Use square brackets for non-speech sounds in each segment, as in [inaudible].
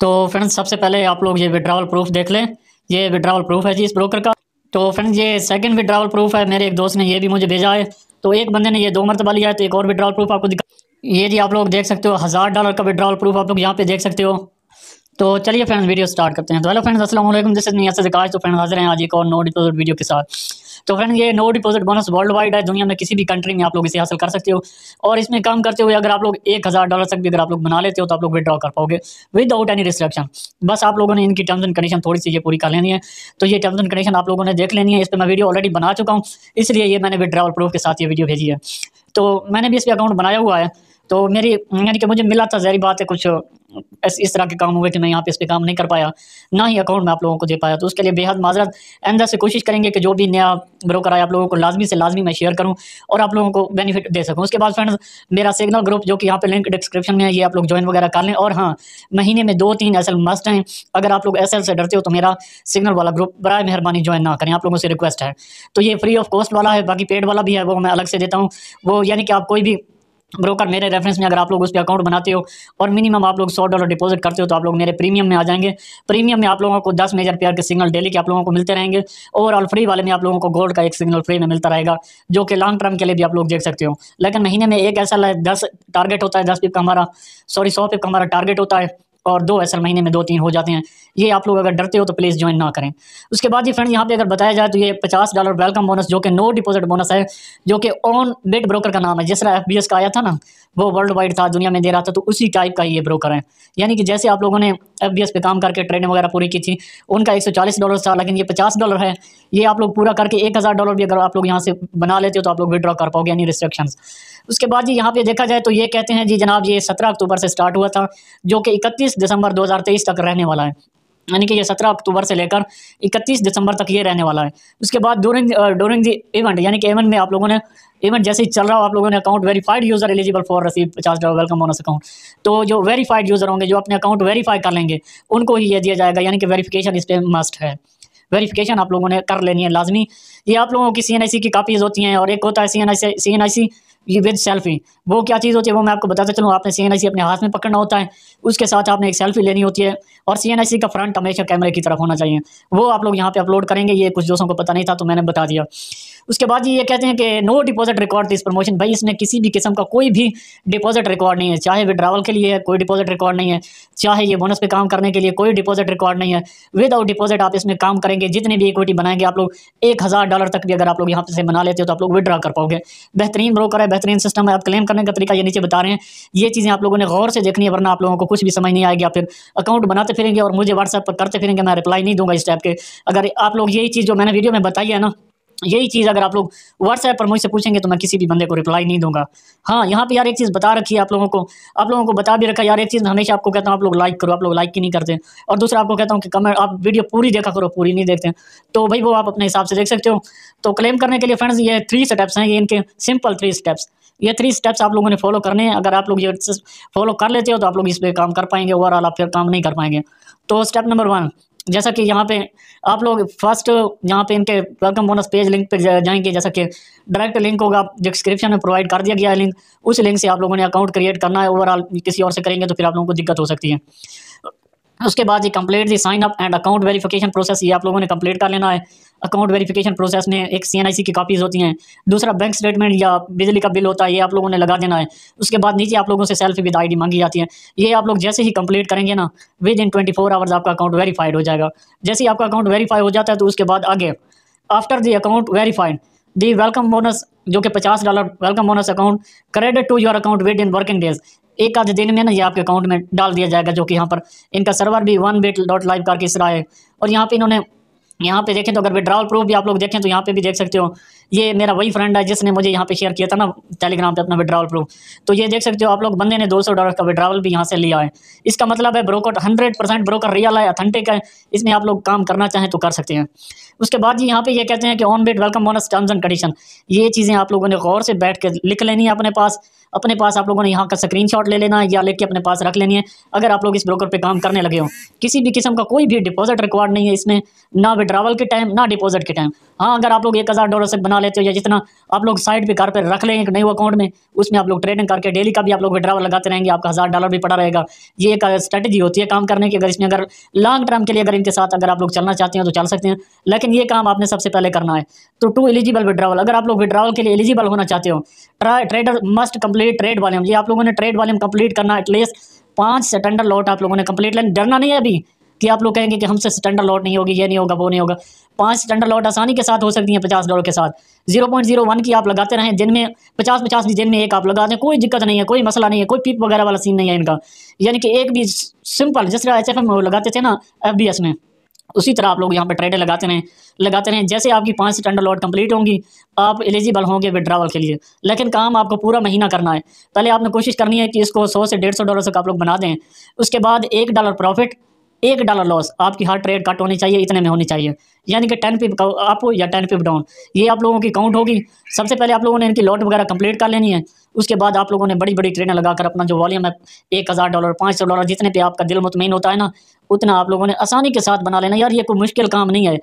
तो फ्रेंड्स सबसे पहले आप लोग ये विड्रावल प्रूफ देख लें ये विड्रावल प्रूफ है जी इस ब्रोकर का तो फ्रेंड्स ये सेकंड विड्रावल प्रूफ है मेरे एक दोस्त ने ये भी मुझे भेजा है तो एक बंदे ने ये दो मरतबा लिया है तो एक और विड्रावल प्रूफ आपको दिखा ये जी आप लोग देख सकते हो हज़ार डॉलर का विड्रावल प्रूफ आप लोग यहाँ पे देख सकते हो तो चलिए फ्रेंड्स वीडियो स्टार्ट करते हैं तो हेलो फ्रेंड्स असल जैसे नहीं ऐसे तो फ्रेंड हाजिर हैं आज एक और नो डिपोजिट वीडियो के साथ तो फ्रेंड ये no deposit bonus worldwide है दुनिया में किसी भी कंट्री में आप लोग इसे हासिल कर सकते हो और इसमें काम करते हुए अगर आप लोग एक हज़ार डॉलर तक भी अगर आप लोग बना लेते हो तो आप लोग विदड्रॉ कर पाओगे विदाउट एनी रिस्ट्रिक्शन बस आप लोगों ने इनकी टर्म्स एंड कंडीशन थोड़ी सी ये पूरी कर लेनी है तो ये टर्म्स एंड कंडीशन आप लोगों ने देख लेनी है इस पर मैं वीडियो ऑलरेडी बना चुका हूँ इसलिए ये मैंने विदड्रॉल प्रूफ के साथ ये वीडियो भेजी है तो मैंने भी इस पर अकाउंट बनाया हुआ है तो मेरी यानी कि मुझे मिला था जहरी बात है कुछ इस, इस तरह के काम हुए कि मैं यहाँ पे इस पर काम नहीं कर पाया ना ही अकाउंट में आप लोगों को दे पाया तो उसके लिए बेहद माजरत अंदर से कोशिश करेंगे कि जो भी नया ब्रोकर आए आप लोगों को लाजमी से लाजमी मैं शेयर करूँ और आप लोगों को बेनिफिट दे सकूँ उसके बाद फ्रेंड्स मेरा सिग्नल ग्रुप जो कि यहाँ पे लिंक डिस्क्रिप्शन में है ये आप लोग ज्वाइन वगैरह कर लें और हाँ महीने में दो तीन एस मस्ट हैं अगर आप लोग एस से डरते हो तो मेरा सिग्नल वाला ग्रुप बर मेहरबानी ज्वाइन ना करें आप लोगों से रिक्वेस्ट है तो ये फ्री ऑफ कॉस्ट वाला है बाकी पेड वाला भी है वो मैं अलग से देता हूँ वो यानी कि आप कोई भी ब्रोकर मेरे रेफरेंस में अगर आप लोग उस पर अकाउंट बनाते हो और मिनिमम आप लोग सौ डॉलर डिपॉजिट करते हो तो आप लोग मेरे प्रीमियम में आ जाएंगे प्रीमियम में आप लोगों को दस मेजर पेयर के सिग्नल डेली के आप लोगों को मिलते रहेंगे ओवरऑल फ्री वाले में आप लोगों को गोल्ड का एक सिग्नल फ्री में मिलता रहेगा जो कि लॉन्ग टर्म के लिए भी आप लोग देख सकते हो लेकिन महीने में एक ऐसा दस टारगेट होता है दस पिप का हमारा सॉरी सौ पिप का हमारा टारगेट होता है और दो ऐसा महीने में दो तीन हो जाते हैं ये आप लोग अगर डरते हो तो प्लीज़ ज्वाइन ना करें उसके बाद ये फ्रेंड यहाँ पे अगर बताया जाए तो ये पचास डॉलर वेलकम बोनस जो कि नो डिपॉजिट बोनस है जो कि ऑन बेट ब्रोकर का नाम है जिस तरह एफ का आया था ना वो वर्ल्ड वाइड था दुनिया में दे रहा था तो उसी टाइप का ये ब्रोकर है यानी कि जैसे आप लोगों ने एफ बी पे काम करके ट्रेनिंग वगैरह पूरी की थी उनका एक सौ चालीस डॉलर था लेकिन ये पचास डॉलर है ये आप लोग पूरा करके एक हज़ार डॉलर भी अगर आप लोग यहाँ से बना लेते हो तो आप लोग विड्रॉ कर पाओगे यानी रिस्ट्रिक्शन उसके बाद जी यहाँ पे देखा जाए तो ये कहते हैं जी जनाब ये सत्रह अक्टूबर से स्टार्ट हुआ था जो कि इकतीस दिसंबर दो तक रहने वाला है यानी कि ये सत्रह अक्टूबर से लेकर इकतीस दिसंबर तक ये रहने वाला है उसके बाद डूरिंग डूरिंग दी इवेंट यानी कि इवेंट में आप लोगों ने इवेंट जैसे ही चल रहा हो आप लोगों ने account verified user eligible for receive पचास डॉलर वेलकम बोनस अकाउंट तो जो वेरीफाइड यूजर होंगे जो अपने अकाउंट वेरीफाई कर लेंगे उनको ही ये दिया जाएगा यानी कि वेरीफिकेशन इस पर मस्ट है वेरिफिकेशन आप लोगों ने कर लेनी है लाजमी ये आप लोगों की सी की कापीज़ होती हैं और एक होता है C N I C N I C with selfie वो क्या चीज़ होती है वो मैं आपको बताता चलूँ आपने सी एन आई सी अपने हाथ में पकड़ना होता है उसके साथ आपने एक सेल्फी लेनी होती है और सी एन आई सी का फ्रंट हमेशा कैमरे की तरफ होना चाहिए वो आप लोग यहाँ पे अपलोड करेंगे ये कुछ दोस्तों को पता नहीं था तो मैंने बता दिया उसके बाद ये कहते हैं कि no deposit record this promotion भाई इसमें किसी भी किस्म का कोई भी डिपॉजिट रिकॉर्ड नहीं है चाहे विड्रावल के लिए कोई डिपॉजिट रिकॉर्ड नहीं है चाहे ये बोनस पे काम करने के लिए कोई डिपॉजिट रिकॉर्ड नहीं है विदाउट डिपॉजिट आप इसमें काम करेंगे जितने भी इक्विटी बनाएंगे आप लोग एक हज़ार डॉलर तक भी अगर आप लोग यहाँ से बना लेते हो तो आप लोग विड्रा कर पाओगे बेहतरीन ब्रोकर है बेहतरीन सिस्टम है आप क्लेम करने का तरीका ये नीचे बता रहे हैं ये चीज़ें आप लोगों ने गौर से देखनी है वरना आप लोगों को कुछ भी समझ नहीं आएगी आप फिर अकाउंट बनाते फिरेंगे और मुझे व्हाट्सएप पर करते फिरेंगे मैं रिप्लाई नहीं दूंगा इस टाइप के अगर आप लोग यही चीज़ जो मैंने वीडियो में बताई है ना यही चीज़ अगर आप लोग व्हाट्सएप पर मुझसे पूछेंगे तो मैं किसी भी बंदे को रिप्लाई नहीं दूंगा हाँ यहाँ पे यार एक चीज़ बता रखी है आप लोगों को आप लोगों को बता भी रखा यार एक चीज़ मैं हमेशा आपको कहता हूँ आप लोग लाइक करो आप लोग लाइक ही नहीं करते और दूसरा आपको कहता हूँ कि कमेंट आप वीडियो पूरी देखा करो पूरी नहीं देखते तो भाई वो आप अपने हिसाब से देख सकते हो तो क्लेम करने के लिए फ्रेंड्स ये थ्री स्टेप्स हैं ये इनके सिंपल थ्री स्टेप्स ये थ्री स्टेप्स आप लोगों ने फॉलो करने हैं अगर आप लोग ये फॉलो कर लेते हो तो आप लोग इस पर काम कर पाएंगे ओवरऑल आप फिर काम नहीं कर पाएंगे तो स्टेप नंबर वन जैसा कि यहाँ पे आप लोग फर्स्ट यहाँ पे इनके वेलकम बोनस पेज लिंक पे जाएंगे जैसा कि डायरेक्ट लिंक होगा डिस्क्रिप्शन में प्रोवाइड कर दिया गया है लिंक उस लिंक से आप लोगों ने अकाउंट क्रिएट करना है ओवरऑल किसी और से करेंगे तो फिर आप लोगों को दिक्कत हो सकती है उसके बाद ये complete the sign up and account verification process ये आप लोगों ने कंप्लीट कर लेना है अकाउंट वेरिफिकेशन प्रोसेस में एक सी की कॉपीज होती हैं दूसरा बैंक स्टेटमेंट या बिजली का बिल होता है ये आप लोगों ने लगा देना है उसके बाद नीचे आप लोगों से सेल्फी विद आई मांगी जाती है ये आप लोग जैसे ही कंप्लीट करेंगे ना within twenty four hours आपका अकाउंट वेरीफाइड हो जाएगा जैसे ही आपका अकाउंट वेरीफाई हो जाता है तो उसके बाद आगे after the account verified the welcome bonus जो कि पचास dollar welcome bonus account credit to your account within working days एक आधे दिन में ना ये आपके अकाउंट में डाल दिया जाएगा जो कि यहाँ पर इनका सर्वर भी वन बेट डॉट लाइव करके इस रहा है और यहाँ पे इन्होंने यहाँ पे देखें तो अगर विड्रॉल प्रूफ भी आप लोग देखें तो यहाँ पे भी देख सकते हो ये मेरा वही फ्रेंड है जिसने मुझे यहाँ पे शेयर किया था ना टेलीग्राम पे अपना विड्रॉल प्रूफ तो ये देख सकते हो आप लोग बंदे ने 200 डॉलर का विड्रॉल भी यहाँ से लिया है इसका मतलब है ब्रोकर 100 परसेंट ब्रोकर रियल है अथेंटिक है इसमें आप लोग काम करना चाहें तो कर सकते हैं उसके बाद जी यहाँ पे ये कहते हैं कि on bet welcome bonus terms and condition ये चीज़ें आप लोगों ने गौर से बैठ कर लिख लेनी है अपने पास अपने पास आप लोगों ने यहाँ का स्क्रीन ले लेना है या लेके अपने पास रख लेनी है अगर आप लोग इस ब्रोकर पर काम करने लगे हो किसी भी किस्म का कोई भी डिपॉजिट रिक्वायर्ड नहीं है इसमें ना विड्रावल के टाइम ना डिपॉजिट के टाइम हाँ अगर आप लोग एक हज़ार डॉलर से बना लेते हो या जितना आप लोग साइड पे घर पे रख लेंगे एक नए अकाउंट में उसमें आप लोग ट्रेडिंग करके डेली का भी आप लोग विड्रावल लगाते रहेंगे आपका हज़ार डॉलर भी पड़ा रहेगा ये एक स्ट्रेटजी होती है काम करने की अगर इसमें अगर लॉन्ग टर्म के लिए अगर इनके साथ अगर आप लोग चलना चाहते हैं तो चल सकते हैं लेकिन ये काम आपने सबसे पहले करना है तो टू एलिजिबल विड्रावल अगर आप लोग विड्रावल के लिए एलिजिबल होना चाहते हो trader must complete trade volume ये आप लोगों ने ट्रेड वॉल्यूम कम्प्लीट करना एटलीस्ट पाँच से टेंडर लॉट आप लोगों ने कंप्लीट लेकिन डरना नहीं है अभी कि आप लोग कहेंगे कि हमसे स्टैंडर्ड लॉट नहीं होगी ये नहीं होगा वो नहीं होगा पाँच स्टैंडर्ड लॉट आसानी के साथ हो सकती हैं पचास डॉलर के साथ जीरो पॉइंट जीरो वन की आप लगाते रहें दिन में पचास पचास की दिन में एक आप लगा दें कोई दिक्कत नहीं है कोई मसला नहीं है कोई पीप वगैरह वाला सीन नहीं है इनका यानी कि एक भी सिंपल जिस तरह एच में लगाते थे ना एफ में उसी तरह आप लोग यहाँ पर ट्रेडें लगाते रहें लगाते रहें जैसे आपकी पाँच स्टैंडर्ड लॉट कंप्लीट होंगी आप एलिजिबल होंगे विड्रावल के लिए लेकिन काम आपको पूरा महीना करना है पहले आपने कोशिश करनी है कि इसको सौ से डेढ़ सौ डॉलर तक आप लोग बना दें उसके बाद एक डॉलर प्रॉफिट एक डॉलर लॉस आपकी हर ट्रेड कट होनी चाहिए इतने में होनी चाहिए यानी कि टेन पिप अप या टेन पिप डाउन ये आप लोगों की काउंट होगी सबसे पहले आप लोगों ने इनकी लॉट वगैरह कंप्लीट कर लेनी है उसके बाद आप लोगों ने बड़ी बड़ी ट्रेडें लगाकर अपना जो वॉल्यूम है एक हज़ार डॉलर पाँच सौ डॉलर जितने पे आपका दिल मुतमिन होता है ना उतना आप लोगों ने आसानी के साथ बना लेना यार ये कोई मुश्किल काम नहीं है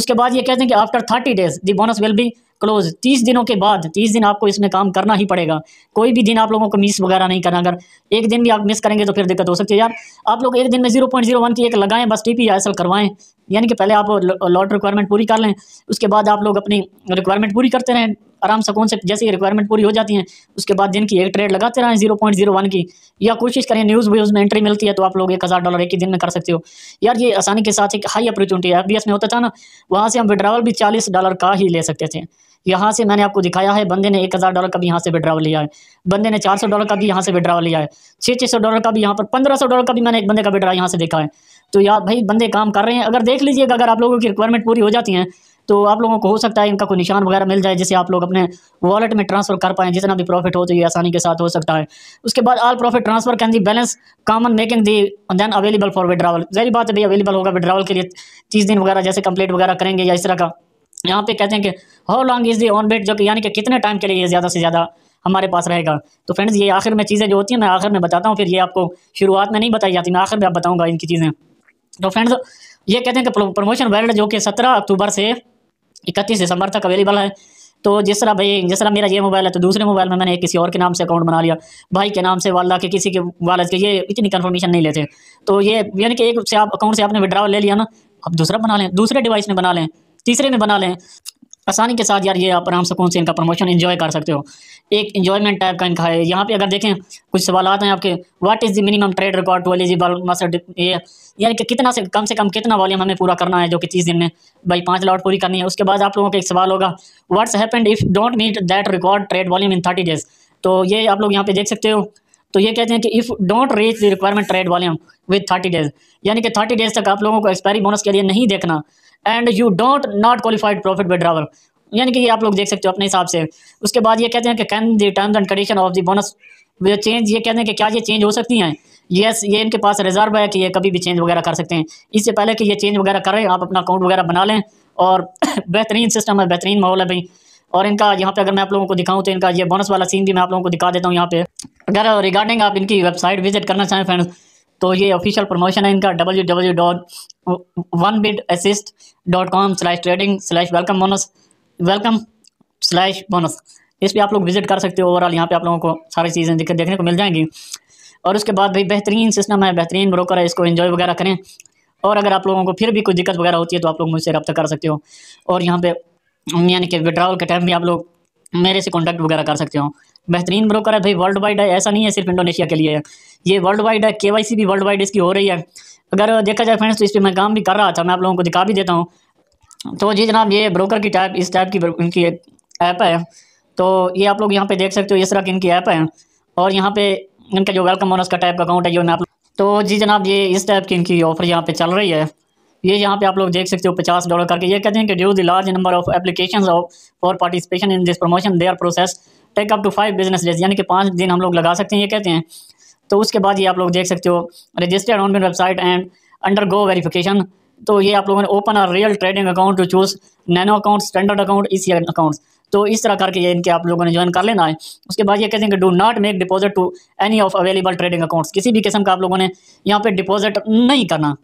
उसके बाद ये कहते हैं कि after thirty days the bonus will be close तीस दिनों के बाद तीस दिन आपको इसमें काम करना ही पड़ेगा कोई भी दिन आप लोगों को मिस वगैरह नहीं करना अगर एक दिन भी आप मिस करेंगे तो फिर दिक्कत हो सकती है यार आप लोग एक दिन में जीरो पॉइंट जीरो वन की एक लगाएं बस टी पी हासिल करवाएं यानी कि पहले आप लॉट रिक्वायरमेंट पूरी कर लें उसके बाद आप लोग अपनी रिक्वायरमेंट पूरी करते रहें आराम से कौन से जैसे ही रिक्वायरमेंट पूरी हो जाती है उसके बाद दिन की एक ट्रेड लगाते रहें जीरो पॉइंट जीरो वन की या कोशिश करें न्यूज़ व्यूज़ में एंट्री मिलती है तो आप लोग एक हज़ार डॉलर एक ही दिन में कर सकते हो यार ये आसानी के साथ एक हाई अपॉर्चुनिटी है एफ में होता था ना वहाँ से हम विड्रावल भी चालीस डॉलर का ही ले सकते थे यहाँ से मैंने आपको दिखाया है बंदे ने एक हज़ार डॉलर का भी यहाँ से विड्रॉल लिया है बंदे ने चार सौ डॉलर का भी यहाँ से विड्रॉल लिया है छः छः सौ डॉलर का भी यहाँ पर पंद्रह सौ डॉलर का भी मैंने एक बंदे का विड्रॉ यहाँ से देखा है तो यार भाई बंदे काम कर रहे हैं अगर देख लीजिएगा अगर आप लोगों की रिक्वायरमेंट पूरी हो जाती है तो आप लोगों को हो सकता है इनका कोई निशान वगैरह मिल जाए जिसे आप लोग अपने वॉलेट में ट्रांसफर कर पाएँ जितना भी प्रॉफिट हो तो ये आसानी के साथ हो सकता है उसके बाद all profit transfer can the balance common making the then available for withdrawal जहरी बात है भाई अवेलेबल होगा विड्रावल के लिए तीस दिन वगैरह जैसे कंप्लीट वगैरह करेंगे या इस तरह का यहाँ पे कहते हैं कि how long is the on bet जो कि यानी कि कितने टाइम के लिए ज़्यादा से ज़्यादा हमारे पास रहेगा तो फ्रेंड्स ये आखिर में चीज़ें जो होती हैं मैं आखिर में बताता हूँ फिर ये आपको शुरुआत में नहीं बताई जाती मैं आखिर में आप बताऊँगा इनकी चीज़ें तो फ्रेंड्स ये कहते हैं कि प्रमोशन वर्ल्ड जो कि सत्रह अक्टूबर से इकतीस दिसंबर तक अवेलेबल है तो जिस तरह भाई जिस तरह मेरा ये मोबाइल है तो दूसरे मोबाइल में मैंने किसी और के नाम से अकाउंट बना लिया भाई के नाम से वाला के किसी के वाला के ये इतनी कन्फर्मेशन नहीं लेते तो ये यानी कि एक से आप अकाउंट से आपने विड्रावल ले लिया ना आप दूसरा बना लें दूसरे डिवाइस में बना लें तीसरे में बना लें आसानी के साथ यार ये आप आराम से कौन से इनका प्रमोशन इन्जॉय कर सकते हो एक इन्जॉयमेंट टाइप का इनका है यहाँ पे अगर देखें कुछ सवाल आते हैं आपके what is the minimum trade record to eligible must ये यानी कि कितना से कम से कम कितना वॉल्यूम हमें पूरा करना है जो कि तीस दिन में भाई पाँच लॉट पूरी करनी है उसके बाद आप लोगों का एक सवाल होगा what's happened if don't meet that record trade volume in thirty days तो ये आप लोग यहाँ पे देख सकते हो तो ये कहते हैं कि if don't reach the requirement trade volume with thirty days यानी कि थर्टी डेज तक आप लोगों को एक्सपायरी बोनस के लिए नहीं देखना and you don't not qualified profit withdrawal यानी कि ये आप लोग देख सकते हो अपने हिसाब से उसके बाद ये कहते हैं कि can the terms and condition of the bonus change ये कहते हैं कि क्या ये चेंज हो सकती हैं यस ये इनके पास रिजर्व है कि ये कभी भी चेंज वगैरह कर सकते हैं इससे पहले कि ये चेंज वगैरह करें आप अपना अकाउंट वगैरह बना लें और [coughs] बेहतरीन सिस्टम है बेहतरीन माहौल है भाई और इनका यहाँ पे अगर मैं आप लोगों को दिखाऊं तो इनका ये बोनस वाला सीन भी मैं आप लोगों को दिखा देता हूँ यहाँ पे अगर रिगार्डिंग आप इनकी वेबसाइट विजिट करना चाहें फ्रेंड्स तो ये ऑफिशियल प्रमोशन है इनका W W dot one bid assist dot com slash trading slash welcome bonus welcome slash bonus इस पर आप लोग विजिट कर सकते हो ओवरऑल यहाँ पे आप लोगों को सारी चीज़ें देखने को मिल जाएंगी और उसके बाद भाई बेहतरीन सिस्टम है बेहतरीन ब्रोकर है इसको इन्जॉय वगैरह करें और अगर आप लोगों को फिर भी कोई दिक्कत वगैरह होती है तो आप लोग मुझसे रब्ता कर सकते हो और यहाँ पर यानी कि विड्रॉल के टाइम भी आप लोग मेरे से कॉन्टैक्ट वगैरह कर सकते हो बेहतरीन ब्रोकर है भाई वर्ल्ड वाइड है ऐसा नहीं है सिर्फ इंडोनेशिया के लिए ये वर्ल्ड वाइड है के भी वर्ल्ड वाइड इसकी हो रही है अगर देखा जाए फ्रेंड्स तो इस पर मैं काम भी कर रहा था मैं आप लोगों को दिखा भी देता हूँ तो जी जनाब ये ब्रोकर की टाइप इस टाइप की इनकी ऐप है तो ये आप लोग यहाँ पे देख सकते हो इस तरह की इनकी ऐप है और यहाँ पे इनका जो वेलकम बोनस का टाइप का अकाउंट है ये मैं आप तो जी जनाब ये इस टाइप की इनकी ऑफर यहाँ पे चल रही है ये यहाँ पे आप लोग देख सकते हो पचास डॉलर करके ये कहते हैं कि due the large number of application of for participation in this promotion they are process take up to five business days यानी कि पाँच दिन हम लोग लगा सकते हैं ये कहते हैं तो उसके बाद ये आप लोग देख सकते हो registered on website and undergo verification तो ये आप लोगों ने open our real trading account to choose nano account standard account इसी अकाउंट्स तो इस तरह करके ये इनके आप लोगों ने ज्वाइन कर लेना है उसके बाद ये कहते हैं कि do not make deposit to any of available trading accounts किसी भी किस्म का आप लोगों ने यहाँ पे डिपॉजिट नहीं करना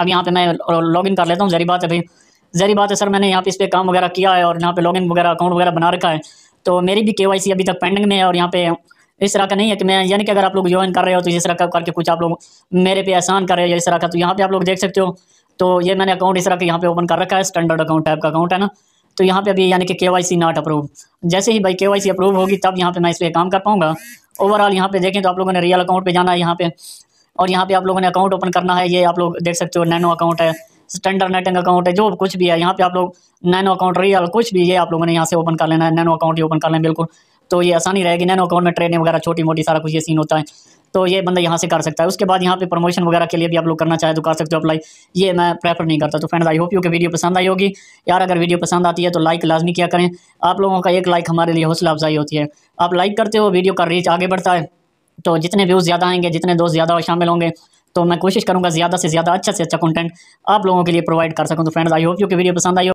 अब यहाँ पे मैं लॉग इन कर लेता हूँ जहरी बात है भाई जहरी बात है सर मैंने यहाँ पे इस पर काम वगैरह किया है और यहाँ पे लॉग इन वगैरह अकाउंट वगैरह बना रखा है तो मेरी भी के अभी तक पेंडिंग में है और यहाँ पे इस तरह का नहीं है कि मैं यानी कि अगर आप लोग ज्वाइन कर रहे हो तो इस तरह का करके कुछ आप लोग मेरे पे आसान कर रहे हो इस तरह का तो यहाँ पे आप लोग देख सकते हो तो ये मैंने अकाउंट इस तरह का यहाँ पे ओपन कर रखा है स्टैंडर्ड अकाउंट टाइप का अकाउंट है ना तो यहाँ पे अभी यानी कि के वाई सी नॉट अप्रूव जैसे ही भाई के वाई सी अप्रूव होगी तब यहाँ पे मैं इस पर काम कर पाऊँगा ओवरऑल यहाँ पे देखें तो आप लोगों ने रियल अकाउंट पर जाना है यहाँ पे और यहाँ पे आप लोगों ने अकाउंट ओपन करना है ये आप लोग देख सकते हो नैनो अकाउंट है स्टैंडर्ड नेटिंग अकाउंट है जो कुछ भी है यहाँ पे आप लोग नैनो अकाउंट रियल कुछ भी ये आप लोगों ने यहाँ से ओपन कर लेना है नैनो अकाउंट ही ओपन कर लें बिल्कुल तो ये आसानी रहेगी नैनो अकाउंट में ट्रेडिंग वगैरह छोटी मोटी सारा कुछ ये सीन होता है तो ये बंदा यहाँ से कर सकता है उसके बाद यहाँ पे प्रमोशन वगैरह के लिए भी आप लोग करना चाहे तो कर सकते हो अप्लाई ये मैं प्रेफर नहीं करता तो फ्रेंड्स आई होप यू कि वीडियो पसंद आई होगी यार अगर वीडियो पसंद आती है तो लाइक लाजमी किया करें आप लोगों का एक लाइक हमारे लिए हौसला अफजाई होती है आप लाइक करते हो वीडियो का रीच आगे बढ़ता है तो जितने व्यूज़ ज़्यादा आएंगे जितने दोस्त ज़्यादा शामिल होंगे तो मैं कोशिश करूँगा ज़्यादा से ज़्यादा अच्छा से अच्छा कंटेंट आप लोगों के लिए प्रोवाइड कर सकूँ तो फ्रेंड्स आई होप यू की वीडियो पसंद आई